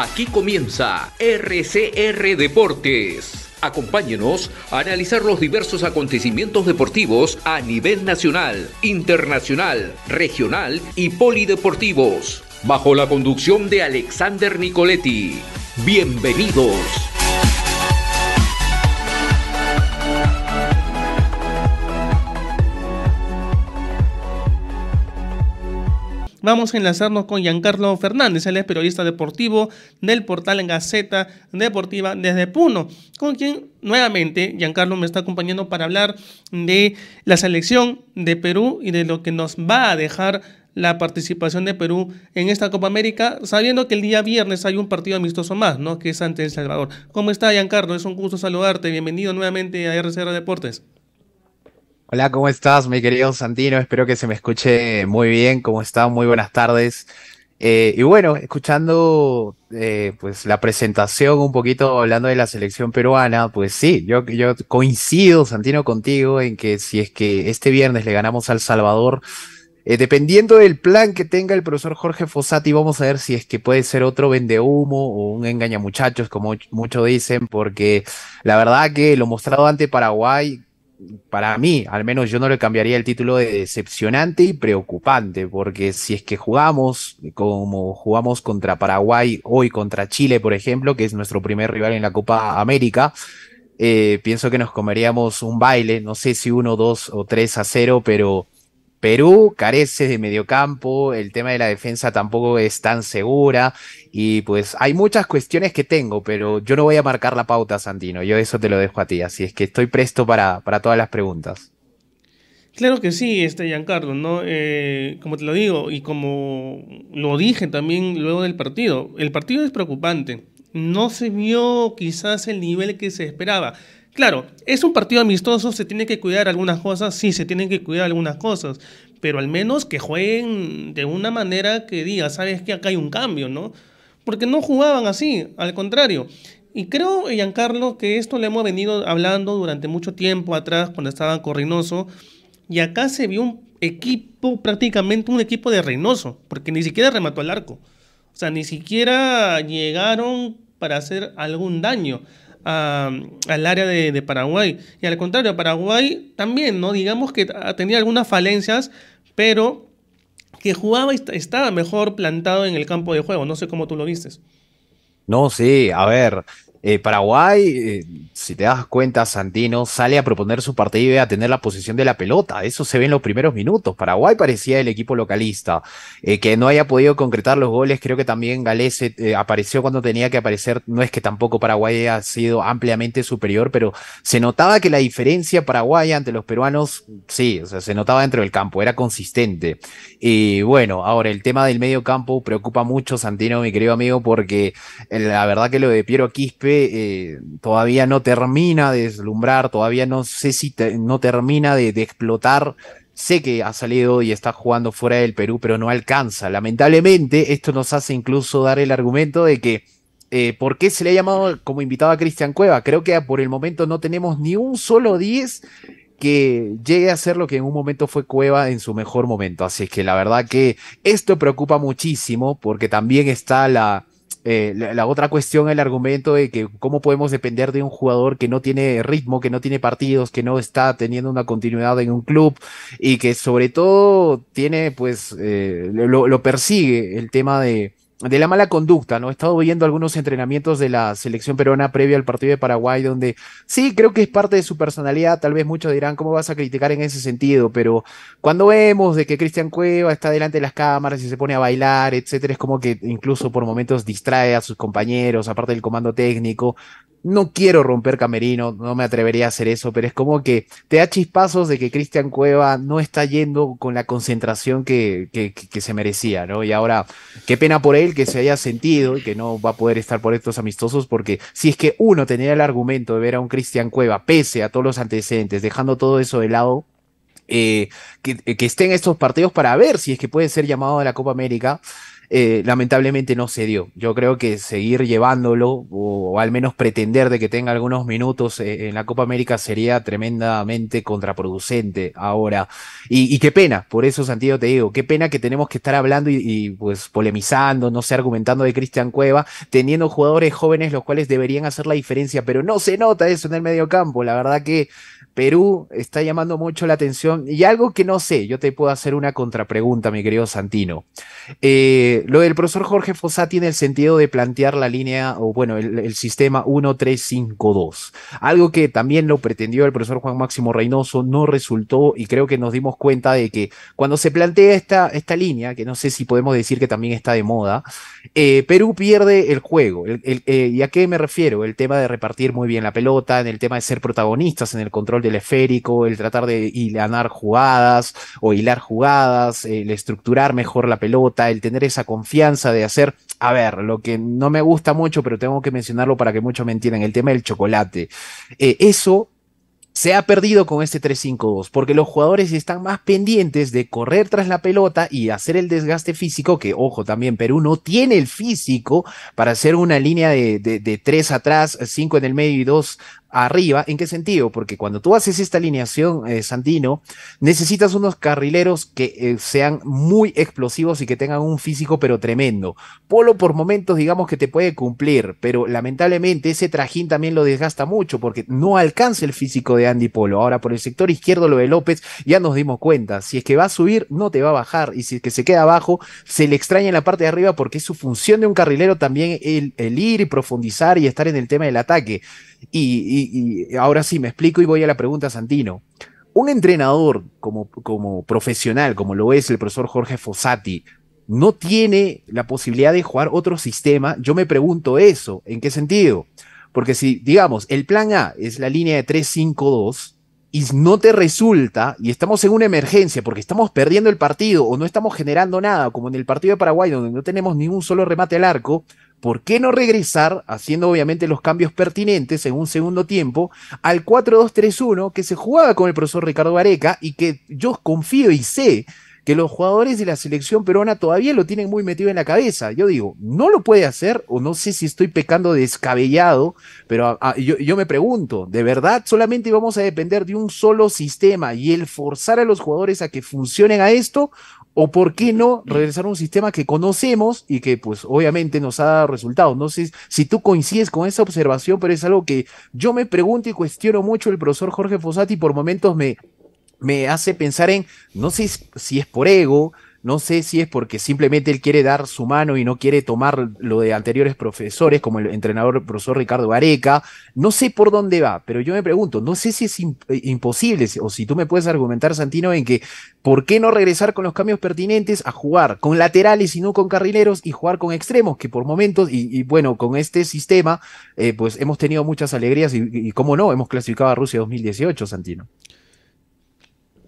Aquí comienza RCR Deportes. Acompáñenos a analizar los diversos acontecimientos deportivos a nivel nacional, internacional, regional y polideportivos, bajo la conducción de Alexander Nicoletti. Bienvenidos. Vamos a enlazarnos con Giancarlo Fernández, él es periodista deportivo del portal Gaceta Deportiva desde Puno, con quien nuevamente Giancarlo me está acompañando para hablar de la selección de Perú y de lo que nos va a dejar la participación de Perú en esta Copa América, sabiendo que el día viernes hay un partido amistoso más, ¿no? Que es ante El Salvador. ¿Cómo está, Giancarlo? Es un gusto saludarte. Bienvenido nuevamente a RCR Deportes. Hola, ¿cómo estás, mi querido Santino? Espero que se me escuche muy bien. ¿Cómo estás? Muy buenas tardes. Eh, y bueno, escuchando eh, pues la presentación un poquito hablando de la selección peruana, pues sí, yo, yo coincido, Santino, contigo en que si es que este viernes le ganamos al Salvador, eh, dependiendo del plan que tenga el profesor Jorge Fossati, vamos a ver si es que puede ser otro vende humo o un engaña muchachos, como muchos dicen, porque la verdad que lo mostrado ante Paraguay para mí, al menos yo no le cambiaría el título de decepcionante y preocupante, porque si es que jugamos como jugamos contra Paraguay hoy, contra Chile, por ejemplo, que es nuestro primer rival en la Copa América, eh, pienso que nos comeríamos un baile, no sé si uno, dos o tres a cero, pero Perú carece de mediocampo, el tema de la defensa tampoco es tan segura y pues hay muchas cuestiones que tengo, pero yo no voy a marcar la pauta, Santino, yo eso te lo dejo a ti, así es que estoy presto para, todas las preguntas. Claro que sí, este Giancarlo, ¿no? Eh, como te lo digo y como lo dije también luego del partido, el partido es preocupante, no se vio quizás el nivel que se esperaba. Claro, es un partido amistoso, se tiene que cuidar algunas cosas, sí, se tienen que cuidar algunas cosas, pero al menos que jueguen de una manera que diga, sabes que acá hay un cambio, ¿no? Porque no jugaban así, al contrario. Y creo, Giancarlo, que esto le hemos venido hablando durante mucho tiempo atrás, cuando estaba con Reynoso, y acá se vio un equipo, prácticamente un equipo de Reynoso, porque ni siquiera remató el arco. O sea, ni siquiera llegaron para hacer algún daño al área de, Paraguay. Y al contrario, Paraguay también, ¿no? Digamos que tenía algunas falencias, pero que jugaba y estaba mejor plantado en el campo de juego. No sé cómo tú lo vistes. No, sí, a ver, eh, Paraguay, eh, si te das cuenta, Santino sale a proponer su partido y a tener la posición de la pelota. Eso se ve en los primeros minutos. Paraguay parecía el equipo localista. Eh, que no haya podido concretar los goles, creo que también Galese apareció cuando tenía que aparecer. No es que tampoco Paraguay haya sido ampliamente superior, pero se notaba que la diferencia paraguaya ante los peruanos, sí, o sea, se notaba dentro del campo, era consistente. Y bueno, ahora el tema del medio campo preocupa mucho, Santino, mi querido amigo, porque la verdad que lo de Piero Quispe eh, todavía no termina de deslumbrar, todavía no sé si no termina de, explotar. Sé que ha salido y está jugando fuera del Perú, pero no alcanza. Lamentablemente, esto nos hace incluso dar el argumento de que eh, ¿por qué se le ha llamado como invitado a Cristian Cueva? Creo que por el momento no tenemos ni un solo 10 que llegue a ser lo que en un momento fue Cueva en su mejor momento. Así que la verdad que esto preocupa muchísimo porque también está la, eh, la, otra cuestión, el argumento de que cómo podemos depender de un jugador que no tiene ritmo, que no tiene partidos, que no está teniendo una continuidad en un club y que sobre todo tiene, pues, eh, lo persigue el tema de, de la mala conducta, ¿no? He estado viendo algunos entrenamientos de la selección peruana previo al partido de Paraguay, donde sí, creo que es parte de su personalidad, tal vez muchos dirán, ¿cómo vas a criticar en ese sentido? Pero cuando vemos de que Cristian Cueva está delante de las cámaras y se pone a bailar, etcétera, es como que incluso por momentos distrae a sus compañeros, aparte del comando técnico, no quiero romper camerino, no me atrevería a hacer eso, pero es como que te da chispazos de que Cristian Cueva no está yendo con la concentración que, que, se merecía, ¿no? Y ahora, qué pena por él que se haya sentido y que no va a poder estar por estos amistosos, porque si es que uno tenía el argumento de ver a un Cristian Cueva, pese a todos los antecedentes, dejando todo eso de lado, eh, que, que esté en estos partidos para ver si es que puede ser llamado a la Copa América. Eh, lamentablemente no se dio. Yo creo que seguir llevándolo o, al menos pretender de que tenga algunos minutos eh, en la Copa América sería tremendamente contraproducente ahora. Y, qué pena, por eso Santiago te digo, qué pena que tenemos que estar hablando y, y pues polemizando, no sé, argumentando de Cristian Cueva, teniendo jugadores jóvenes los cuales deberían hacer la diferencia, pero no se nota eso en el medio campo. La verdad que Perú está llamando mucho la atención y algo que no sé, yo te puedo hacer una contrapregunta, mi querido Santino. Eh, lo del profesor Jorge Fosá tiene el sentido de plantear la línea, o bueno, el, sistema 1-3-5-2. Algo que también lo pretendió el profesor Juan Máximo Reynoso, no resultó y creo que nos dimos cuenta de que cuando se plantea esta, esta línea, que no sé si podemos decir que también está de moda, eh, Perú pierde el juego. Eh, ¿Y a qué me refiero? El tema de repartir muy bien la pelota, en el tema de ser protagonistas en el control del esférico, el tratar de hilar jugadas o hilar jugadas, el estructurar mejor la pelota, el tener esa confianza de hacer, a ver, lo que no me gusta mucho, pero tengo que mencionarlo para que muchos me entiendan, el tema del chocolate. Eh, eso se ha perdido con este 3-5-2, porque los jugadores están más pendientes de correr tras la pelota y hacer el desgaste físico, que ojo también, Perú no tiene el físico para hacer una línea de, de, de tres atrás, cinco en el medio y dos arriba. ¿En qué sentido? Porque cuando tú haces esta alineación, eh, Santino, necesitas unos carrileros que eh, sean muy explosivos y que tengan un físico pero tremendo. Polo por momentos, digamos que te puede cumplir, pero lamentablemente ese trajín también lo desgasta mucho porque no alcanza el físico de Andy Polo. Ahora, por el sector izquierdo, lo de López, ya nos dimos cuenta. Si es que va a subir, no te va a bajar. Y si es que se queda abajo, se le extraña en la parte de arriba porque es su función de un carrilero también el ir y profundizar y estar en el tema del ataque y, ahora sí, me explico y voy a la pregunta, Santino. Un entrenador como, como profesional, como lo es el profesor Jorge Fossati, no tiene la posibilidad de jugar otro sistema. Yo me pregunto eso, ¿en qué sentido? Porque si, digamos, el plan A es la línea de 3-5-2 y no te resulta, y estamos en una emergencia porque estamos perdiendo el partido o no estamos generando nada, como en el partido de Paraguay, donde no tenemos ni un solo remate al arco, ¿por qué no regresar, haciendo obviamente los cambios pertinentes en un segundo tiempo, al 4-2-3-1 que se jugaba con el profesor Ricardo Vareca y que yo confío y sé que los jugadores de la selección peruana todavía lo tienen muy metido en la cabeza. Yo digo, no lo puede hacer, o no sé si estoy pecando descabellado, pero ah, ah, yo, me pregunto, ¿de verdad solamente vamos a depender de un solo sistema y el forzar a los jugadores a que funcionen a esto? O por qué no regresar a un sistema que conocemos y que pues obviamente nos ha dado resultados. No sé si tú coincides con esa observación, pero es algo que yo me pregunto y cuestiono mucho. El profesor Jorge Fossati por momentos me, me hace pensar en, no sé si es por ego, no sé si es porque simplemente él quiere dar su mano y no quiere tomar lo de anteriores profesores, como el entrenador profesor Ricardo Areca, No sé por dónde va, pero yo me pregunto, no sé si es imposible, o si tú me puedes argumentar, Santino, en que por qué no regresar con los cambios pertinentes a jugar con laterales y no con carrileros y jugar con extremos, que por momentos, y, bueno, con este sistema, eh, pues hemos tenido muchas alegrías y, y, cómo no, hemos clasificado a Rusia 2018, Santino.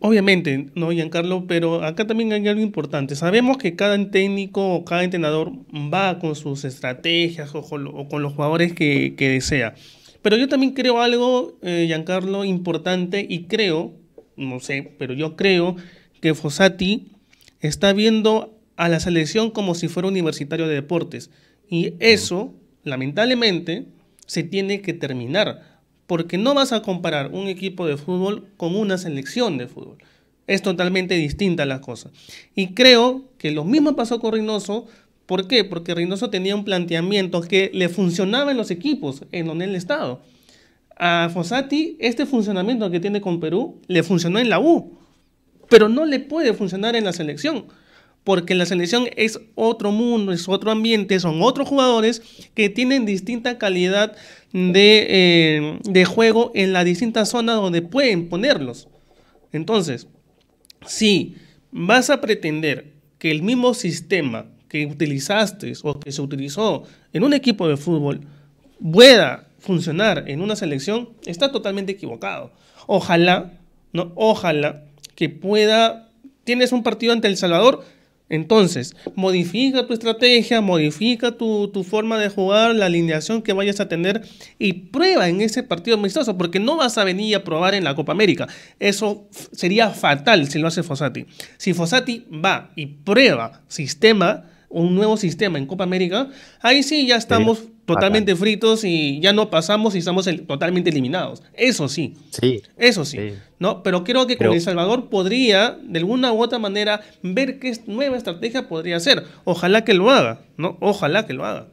Obviamente, ¿no, Giancarlo? Pero acá también hay algo importante. Sabemos que cada técnico o cada entrenador va con sus estrategias o con, los jugadores que, desea. Pero yo también creo algo, eh, Giancarlo, importante y creo, no sé, pero yo creo que Fossati está viendo a la selección como si fuera universitario de deportes. Y eso, lamentablemente, se tiene que terminar porque no vas a comparar un equipo de fútbol con una selección de fútbol. Es totalmente distinta la cosa. Y creo que lo mismo pasó con Reynoso. ¿Por qué? Porque Reynoso tenía un planteamiento que le funcionaba en los equipos en donde Estado. A Fossati, este funcionamiento que tiene con Perú le funcionó en la U, pero no le puede funcionar en la selección porque la selección es otro mundo, es otro ambiente, son otros jugadores que tienen distinta calidad eh, de, juego en la distinta zona donde pueden ponerlos. Entonces, si vas a pretender que el mismo sistema que utilizaste o que se utilizó en un equipo de fútbol pueda funcionar en una selección, está totalmente equivocado. Ojalá, no, ojalá que pueda, tienes un partido ante El Salvador, entonces, modifica tu estrategia, modifica tu, forma de jugar, la alineación que vayas a tener y prueba en ese partido amistoso, porque no vas a venir a probar en la Copa América. Eso sería fatal si lo hace Fossati. Si Fossati va y prueba sistema, un nuevo sistema en Copa América, ahí sí ya estamos totalmente fritos y ya no pasamos y estamos totalmente eliminados. Eso sí. Eso sí. ¿no? Pero creo que con El Salvador podría, de alguna u otra manera, ver qué nueva estrategia podría hacer. Ojalá que lo haga, ¿no? Ojalá que lo haga.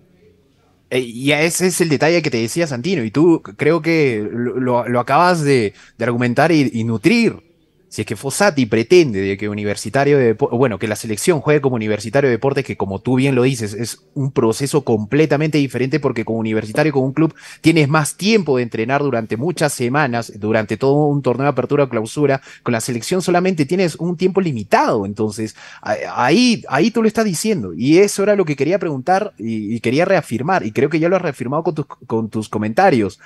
Eh, y ese es el detalle que te decía Santino, y tú creo que lo, acabas de, argumentar y nutrir si es que Fossati pretende de que Universitario bueno, que la selección juegue como Universitario de Deportes, que como tú bien lo dices, es un proceso completamente diferente porque como Universitario, con un club, tienes más tiempo de entrenar durante muchas semanas, durante todo un torneo de apertura o clausura. Con la selección solamente tienes un tiempo limitado. Entonces, ahí, ahí tú lo estás diciendo. Y eso era lo que quería preguntar y, quería reafirmar. Y creo que ya lo has reafirmado con tus, con tus comentarios.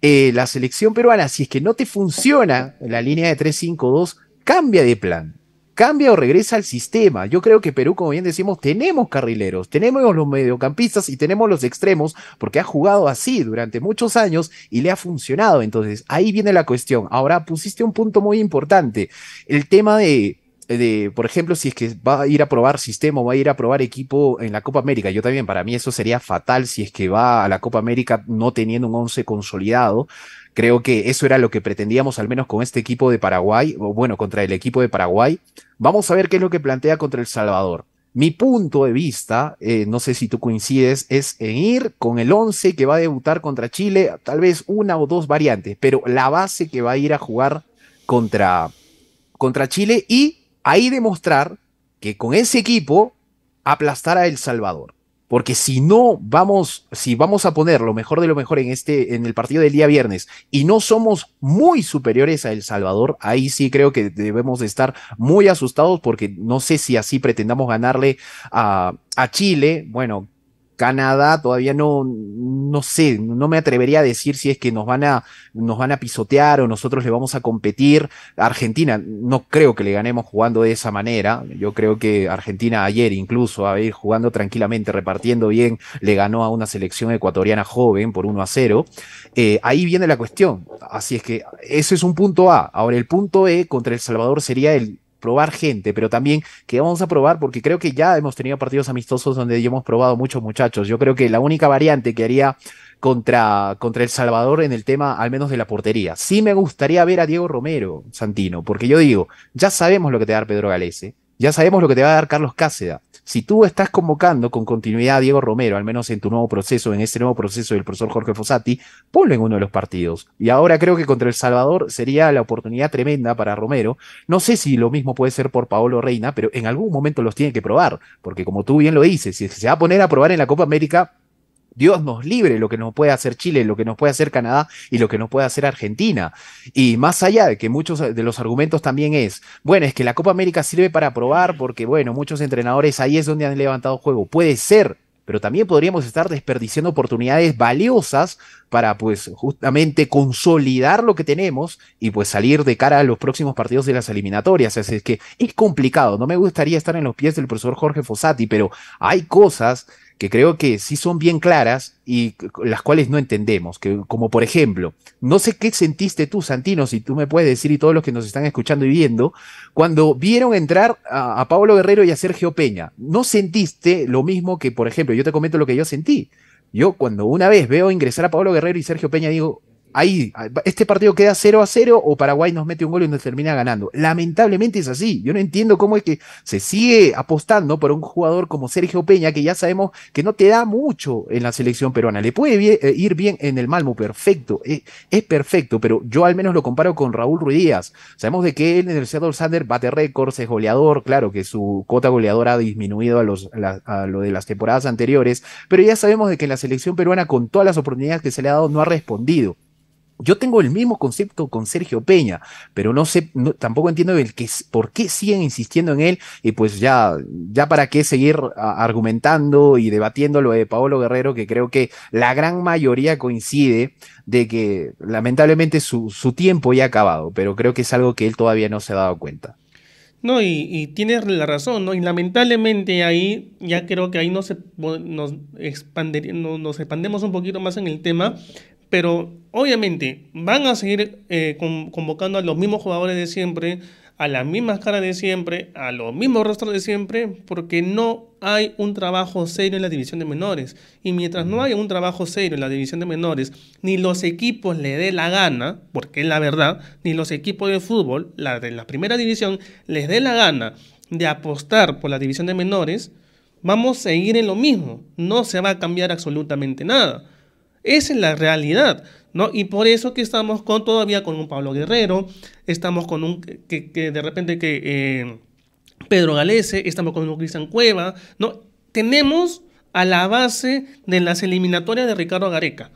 Eh, la selección peruana, si es que no te funciona la línea de 3-5-2, cambia de plan, cambia o regresa al sistema. Yo creo que Perú, como bien decimos, tenemos carrileros, tenemos los mediocampistas y tenemos los extremos, porque ha jugado así durante muchos años y le ha funcionado. Entonces, ahí viene la cuestión. Ahora pusiste un punto muy importante, el tema de de, por ejemplo, si es que va a ir a probar sistema o va a ir a probar equipo en la Copa América, yo también, para mí eso sería fatal si es que va a la Copa América no teniendo un 11 consolidado, Creo que eso era lo que pretendíamos al menos con este equipo de Paraguay, o bueno, contra el equipo de Paraguay. Vamos a ver qué es lo que plantea contra El Salvador. Mi punto de vista, eh, no sé si tú coincides, es en ir con el 11 que va a debutar contra Chile, tal vez una o dos variantes, pero la base que va a ir a jugar contra, contra Chile y ahí demostrar que con ese equipo aplastará a El Salvador porque si no vamos, si vamos a poner lo mejor de lo mejor en este, en el partido del día viernes y no somos muy superiores a El Salvador, ahí sí creo que debemos de estar muy asustados porque no sé si así pretendamos ganarle a, a Chile, bueno, Canadá todavía no, no sé, no me atrevería a decir si es que nos van a, nos van a pisotear o nosotros le vamos a competir. Argentina, no creo que le ganemos jugando de esa manera. Yo creo que Argentina ayer incluso, a ir jugando tranquilamente, repartiendo bien, le ganó a una selección ecuatoriana joven por 1 a 0. Eh, ahí viene la cuestión. Así es que ese es un punto A. Ahora el punto E contra El Salvador sería el probar gente, pero también que vamos a probar porque creo que ya hemos tenido partidos amistosos donde ya hemos probado muchos muchachos. Yo creo que la única variante que haría contra, contra El Salvador en el tema, al menos de la portería. Sí me gustaría ver a Diego Romero, Santino, porque yo digo, ya sabemos lo que te va a dar Pedro Galese, ya sabemos lo que te va a dar Carlos Cáceda. Si tú estás convocando con continuidad a Diego Romero, al menos en tu nuevo proceso, en este nuevo proceso del profesor Jorge Fossati, ponlo en uno de los partidos. Y ahora creo que contra El Salvador sería la oportunidad tremenda para Romero. No sé si lo mismo puede ser por Paolo Reina, pero en algún momento los tiene que probar, porque como tú bien lo dices, si se va a poner a probar en la Copa América, Dios nos libre lo que nos puede hacer Chile, lo que nos puede hacer Canadá y lo que nos puede hacer Argentina. Y más allá de que muchos de los argumentos también es, bueno, es que la Copa América sirve para probar porque, bueno, muchos entrenadores ahí es donde han levantado juego. Puede ser, pero también podríamos estar desperdiciando oportunidades valiosas para pues justamente consolidar lo que tenemos y pues salir de cara a los próximos partidos de las eliminatorias. Así es que es complicado, no me gustaría estar en los pies del profesor Jorge Fossati, pero hay cosas que creo que sí son bien claras y las cuales no entendemos, que, como por ejemplo, no sé qué sentiste tú, Santino, si tú me puedes decir y todos los que nos están escuchando y viendo, cuando vieron entrar a Pablo Guerrero y a Sergio Peña, ¿no sentiste lo mismo que, por ejemplo, yo te comento lo que yo sentí? Yo cuando una vez veo ingresar a Pablo Guerrero y Sergio Peña digo, ahí, ah, este partido queda 0 a 0 o Paraguay nos mete un gol y nos termina ganando. Lamentablemente es así. Yo no entiendo cómo es que se sigue apostando por un jugador como Sergio Peña, que ya sabemos que no te da mucho en la selección peruana. Le puede eh, ir bien en el Malmo, perfecto, eh, es, perfecto, pero yo al menos lo comparo con Raúl Ruiz Sabemos de que él en el Seattle Sander bate récords, es goleador, claro que su cuota goleadora ha disminuido a, lo de las temporadas anteriores, pero ya sabemos de que la selección peruana con todas las oportunidades que se le ha dado no ha respondido yo tengo el mismo concepto con Sergio Peña, pero no sé, tampoco entiendo el que, por qué siguen insistiendo en él y pues ya, ya para qué seguir argumentando y debatiendo lo de Paolo Guerrero, que creo que la gran mayoría coincide de que lamentablemente su, tiempo ya ha acabado, pero creo que es algo que él todavía no se ha dado cuenta. No, y, tienes la razón, ¿no? Y lamentablemente ahí, ya creo que ahí nos, nos, nos expandemos un poquito más en el tema, pero Obviamente, van a seguir eh, convocando a los mismos jugadores de siempre, a las mismas caras de siempre, a los mismos rostros de siempre, porque no hay un trabajo serio en la división de menores. Y mientras no haya un trabajo serio en la división de menores, ni los equipos le dé la gana, porque es la verdad, ni los equipos de fútbol, la de la primera división, les dé la gana de apostar por la división de menores, vamos a seguir en lo mismo. No se va a cambiar absolutamente nada. Esa es la realidad. ¿no? Y por eso que estamos con, todavía con un Pablo Guerrero, estamos con un, que, de repente que eh, Pedro Galese, estamos con un Cristian Cueva, ¿no? Tenemos a la base de las eliminatorias de Ricardo Gareca.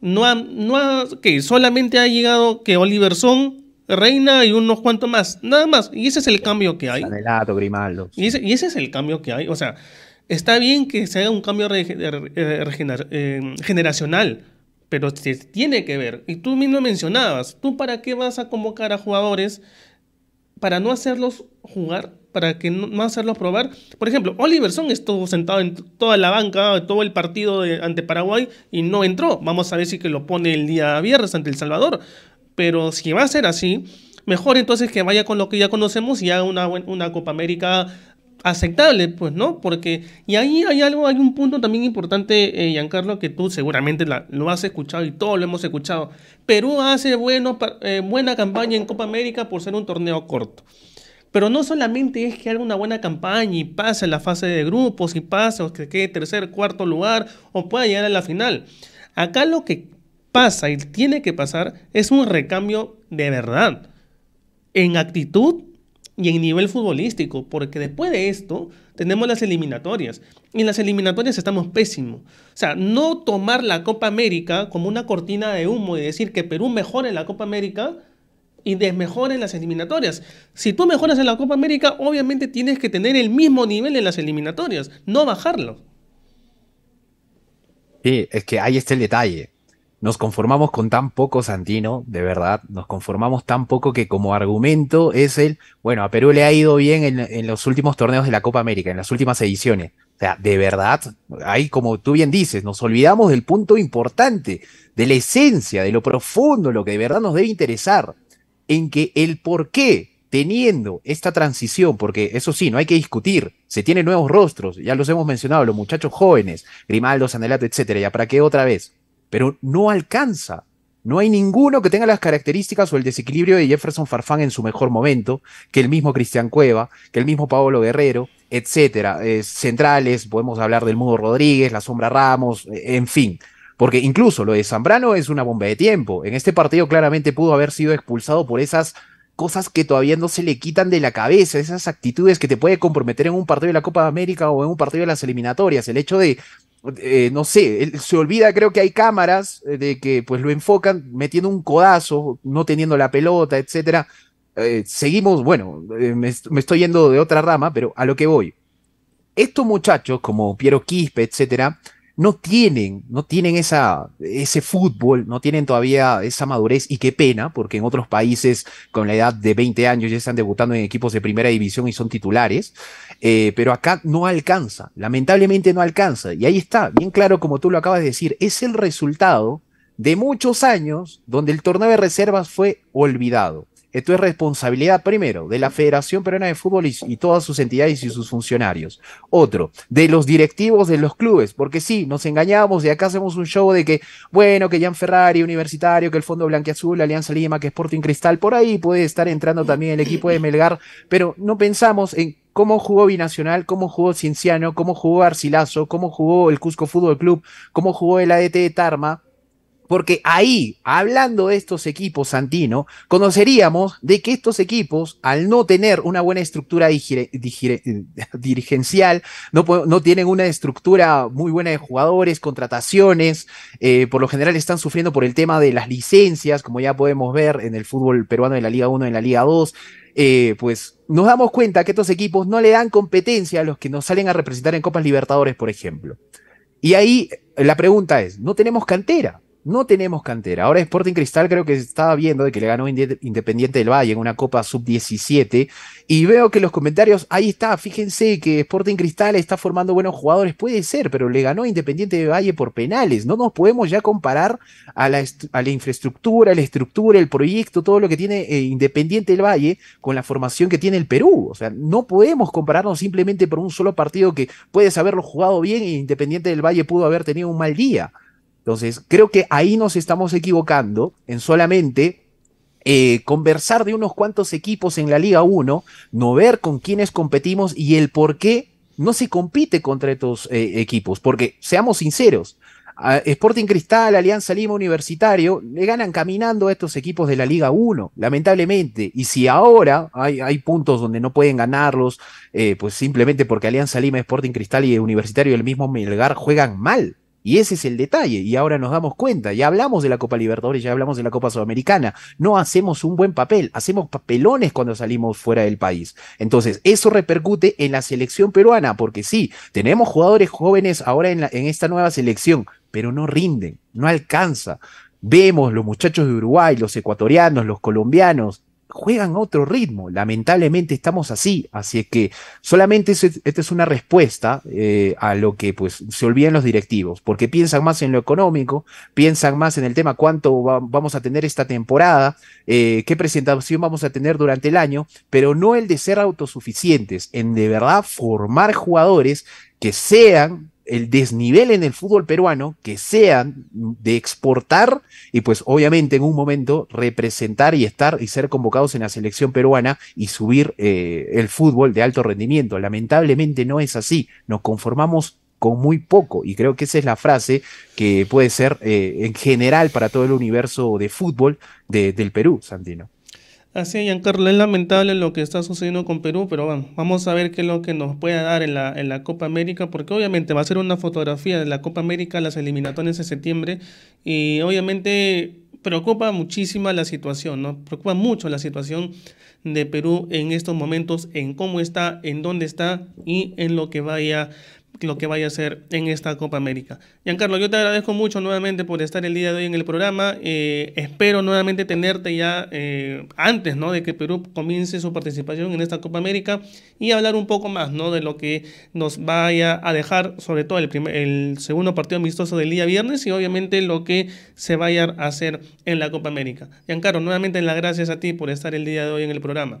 No no que solamente ha llegado que Oliver Son, Reina y unos cuantos más, nada más. Y ese es el cambio que hay. Sanelato, Grimaldo. Y ese, es el cambio que hay. O sea, está bien que se haga un cambio eh, generacional, pero se tiene que ver. Y tú mismo mencionabas, ¿tú para qué vas a convocar a jugadores para no hacerlos jugar, para que no, hacerlos probar? Por ejemplo, Oliverson estuvo sentado en toda la banca, todo el partido ante Paraguay y no entró. Vamos a ver si que lo pone el día viernes ante El Salvador. Pero si va a ser así, mejor entonces que vaya con lo que ya conocemos y haga una Copa América aceptable, pues, ¿no? Porque, y ahí hay algo, hay un punto también importante, eh, Giancarlo, que tú seguramente lo has escuchado y todos lo hemos escuchado. Perú hace bueno, eh, buena campaña en Copa América por ser un torneo corto. Pero no solamente es que haga una buena campaña y pase la fase de grupos y pase o que quede tercer, cuarto lugar o pueda llegar a la final. Acá lo que pasa y tiene que pasar es un recambio de verdad en actitud y en nivel futbolístico, porque después de esto tenemos las eliminatorias. Y en las eliminatorias estamos pésimos. O sea, no tomar la Copa América como una cortina de humo y decir que Perú mejore en la Copa América y desmejora en las eliminatorias. Si tú mejoras en la Copa América, obviamente tienes que tener el mismo nivel en las eliminatorias, no bajarlo. Sí, es que ahí está el detalle. Nos conformamos con tan poco, Santino, de verdad, nos conformamos tan poco que como argumento es el, bueno, a Perú le ha ido bien en, los últimos torneos de la Copa América, en las últimas ediciones. O sea, de verdad, ahí como tú bien dices, nos olvidamos del punto importante, de la esencia, de lo profundo, lo que de verdad nos debe interesar, en que el por qué teniendo esta transición, porque eso sí, no hay que discutir, se tienen nuevos rostros, ya los hemos mencionado, los muchachos jóvenes, Grimaldo, Sandelato, etcétera, ya para qué otra vez, pero no alcanza. No hay ninguno que tenga las características o el desequilibrio de Jefferson Farfán en su mejor momento, que el mismo Cristian Cueva, que el mismo Pablo Guerrero, etcétera. Eh, centrales, podemos hablar del Mudo Rodríguez, la Sombra Ramos, eh, en fin. Porque incluso lo de Zambrano es una bomba de tiempo. En este partido claramente pudo haber sido expulsado por esas cosas que todavía no se le quitan de la cabeza, esas actitudes que te puede comprometer en un partido de la Copa de América o en un partido de las eliminatorias, el hecho de eh, no sé, se olvida, creo que hay cámaras eh, de que pues lo enfocan metiendo un codazo, no teniendo la pelota, etcétera. Eh, seguimos, bueno, me, me, estoy yendo de otra rama, pero a lo que voy. Estos muchachos, como Piero Quispe, etcétera, no tienen, no tienen esa, ese fútbol, no tienen todavía esa madurez y qué pena, porque en otros países con la edad de 20 años ya están debutando en equipos de primera división y son titulares, eh, pero acá no alcanza, lamentablemente no alcanza. Y ahí está, bien claro como tú lo acabas de decir, es el resultado de muchos años donde el torneo de reservas fue olvidado. Esto es responsabilidad primero de la Federación Peruana de Fútbol y, todas sus entidades y sus funcionarios. Otro, de los directivos de los clubes, porque sí, nos engañamos y acá hacemos un show de que, bueno, que Jan Ferrari, Universitario, que el Fondo Blanquiazul, Alianza Lima, que Sporting Cristal, por ahí puede estar entrando también el equipo de Melgar, pero no pensamos en cómo jugó Binacional, cómo jugó Cinciano, cómo jugó Arcilazo, cómo jugó el Cusco Fútbol Club, cómo jugó el ADT de Tarma, porque ahí, hablando de estos equipos, Santino, conoceríamos de que estos equipos, al no tener una buena estructura dirigencial, no, tienen una estructura muy buena de jugadores, contrataciones, eh, por lo general están sufriendo por el tema de las licencias, como ya podemos ver en el fútbol peruano de la Liga 1 y la Liga 2, eh, pues nos damos cuenta que estos equipos no le dan competencia a los que nos salen a representar en Copas Libertadores, por ejemplo. Y ahí eh, la pregunta es, no tenemos cantera no tenemos cantera. Ahora Sporting Cristal creo que estaba viendo de que le ganó Independiente del Valle en una Copa Sub-17 y veo que los comentarios, ahí está, fíjense que Sporting Cristal está formando buenos jugadores, puede ser, pero le ganó Independiente del Valle por penales. No nos podemos ya comparar a la, a la infraestructura, la estructura, el proyecto, todo lo que tiene eh, Independiente del Valle con la formación que tiene el Perú. O sea, no podemos compararnos simplemente por un solo partido que puedes haberlo jugado bien y Independiente del Valle pudo haber tenido un mal día. Entonces, creo que ahí nos estamos equivocando en solamente eh, conversar de unos cuantos equipos en la Liga 1, no ver con quiénes competimos y el por qué no se compite contra estos eh, equipos. Porque, seamos sinceros, Sporting Cristal, Alianza Lima Universitario, le ganan caminando a estos equipos de la Liga 1, lamentablemente. Y si ahora hay, hay puntos donde no pueden ganarlos, eh, pues simplemente porque Alianza Lima, Sporting Cristal y Universitario y el mismo Melgar juegan mal. Y ese es el detalle. Y ahora nos damos cuenta, ya hablamos de la Copa Libertadores, ya hablamos de la Copa Sudamericana. No hacemos un buen papel, hacemos papelones cuando salimos fuera del país. Entonces, eso repercute en la selección peruana, porque sí, tenemos jugadores jóvenes ahora en, en esta nueva selección, pero no rinden, no alcanza. Vemos los muchachos de Uruguay, los ecuatorianos, los colombianos, juegan a otro ritmo. Lamentablemente estamos así, así que solamente esta es una respuesta eh, a lo que pues se olvidan los directivos, porque piensan más en lo económico, piensan más en el tema cuánto vamos a tener esta temporada, eh, qué presentación vamos a tener durante el año, pero no el de ser autosuficientes, en de verdad formar jugadores que sean el desnivel en el fútbol peruano, que sean de exportar y pues obviamente en un momento representar y estar y ser convocados en la selección peruana y subir eh, el fútbol de alto rendimiento. Lamentablemente no es así, nos conformamos con muy poco y creo que esa es la frase que puede ser eh, en general para todo el universo de fútbol del Perú, Santino. Así es, Giancarlo, es lamentable lo que está sucediendo con Perú, pero bueno, vamos a ver qué es lo que nos puede dar en la, Copa América, porque obviamente va a ser una fotografía de la Copa América, las eliminatorias de septiembre, y obviamente preocupa muchísima la situación, ¿no? Preocupa mucho la situación de Perú en estos momentos, en cómo está, en dónde está y en lo que vaya lo que vaya a ser en esta Copa América. Giancarlo, yo te agradezco mucho nuevamente por estar el día de hoy en el programa. Eh, espero nuevamente tenerte ya eh, antes ¿no? de que Perú comience su participación en esta Copa América y hablar un poco más ¿no? de lo que nos vaya a dejar, sobre todo el, el segundo partido amistoso del día viernes y obviamente lo que se vaya a hacer en la Copa América. Giancarlo, nuevamente las gracias a ti por estar el día de hoy en el programa.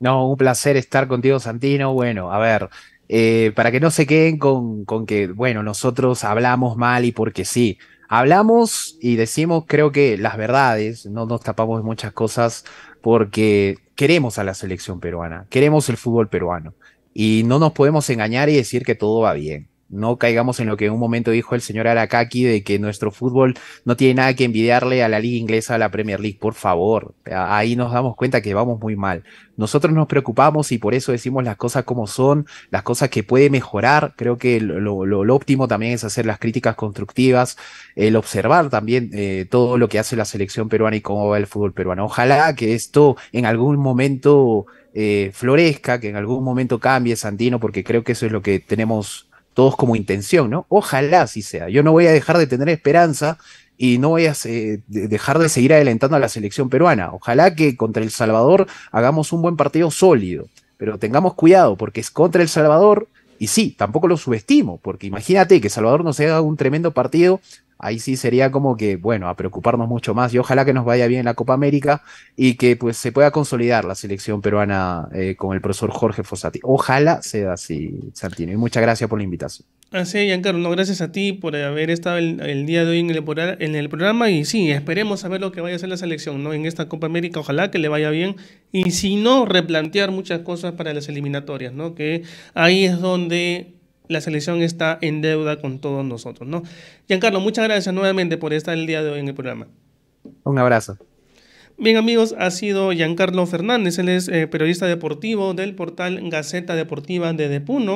No, un placer estar contigo, Santino. Bueno, a ver, eh, para que no se queden con, con que, bueno, nosotros hablamos mal y porque sí. Hablamos y decimos, creo que las verdades, no nos tapamos de muchas cosas porque queremos a la selección peruana, queremos el fútbol peruano y no nos podemos engañar y decir que todo va bien no caigamos en lo que en un momento dijo el señor Arakaki de que nuestro fútbol no tiene nada que envidiarle a la liga inglesa, a la Premier League, por favor. Ahí nos damos cuenta que vamos muy mal. Nosotros nos preocupamos y por eso decimos las cosas como son, las cosas que puede mejorar. Creo que lo, óptimo también es hacer las críticas constructivas, el observar también eh, todo lo que hace la selección peruana y cómo va el fútbol peruano. Ojalá que esto en algún momento eh, florezca, que en algún momento cambie Santino, porque creo que eso es lo que tenemos todos como intención, ¿no? Ojalá si sea. Yo no voy a dejar de tener esperanza y no voy a dejar de seguir adelantando a la selección peruana. Ojalá que contra El Salvador hagamos un buen partido sólido, pero tengamos cuidado porque es contra El Salvador. Y sí, tampoco lo subestimo, porque imagínate que Salvador nos haga un tremendo partido, ahí sí sería como que, bueno, a preocuparnos mucho más y ojalá que nos vaya bien la Copa América y que pues se pueda consolidar la selección peruana eh, con el profesor Jorge Fossati. Ojalá sea así, Santino, y muchas gracias por la invitación. Así es, Giancarlo, no, gracias a ti por haber estado el, día de hoy en el, programa y sí, esperemos saber lo que vaya a hacer la selección ¿no? en esta Copa América, ojalá que le vaya bien y si no, replantear muchas cosas para las eliminatorias, ¿no? que ahí es donde la selección está en deuda con todos nosotros, ¿no? Giancarlo, muchas gracias nuevamente por estar el día de hoy en el programa. Un abrazo. Bien amigos, ha sido Giancarlo Fernández, él es eh, periodista deportivo del portal Gaceta Deportiva de Depuno.